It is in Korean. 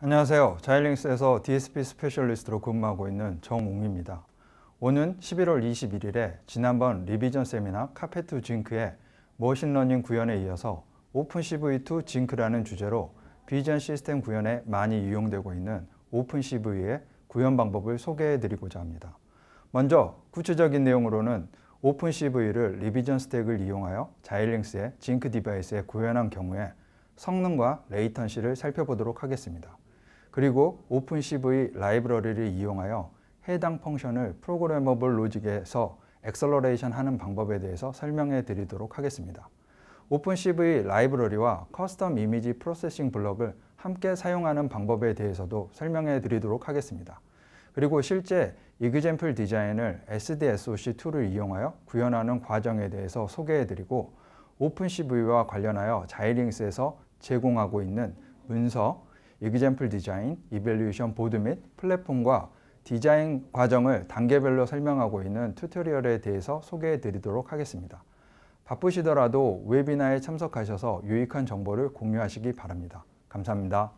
안녕하세요. 자일링스에서 DSP 스페셜리스트로 근무하고 있는 정웅입니다. 오는 11월 21일에 지난번 리비전 세미나 카페트 징크의 머신러닝 구현에 이어서 오픈 CV2 징크라는 주제로 비전 시스템 구현에 많이 이용되고 있는 오픈 CV의 구현 방법을 소개해 드리고자 합니다. 먼저 구체적인 내용으로는 오픈 CV를 리비전 스택을 이용하여 자일링스의 징크 디바이스에 구현한 경우에 성능과 레이턴시를 살펴보도록 하겠습니다. 그리고 OpenCV 라이브러리를 이용하여 해당 펑션을 프로그래머블 로직에서 엑셀러레이션 하는 방법에 대해서 설명해 드리도록 하겠습니다. OpenCV 라이브러리와 커스텀 이미지 프로세싱 블럭을 함께 사용하는 방법에 대해서도 설명해 드리도록 하겠습니다. 그리고 실제 이그젠플 디자인을 SDSOC2를 이용하여 구현하는 과정에 대해서 소개해 드리고 OpenCV와 관련하여 자이링스에서 제공하고 있는 문서, 이그젠플 디자인, 이벨리유션 보드 및 플랫폼과 디자인 과정을 단계별로 설명하고 있는 튜토리얼에 대해서 소개해 드리도록 하겠습니다. 바쁘시더라도 웨비나에 참석하셔서 유익한 정보를 공유하시기 바랍니다. 감사합니다.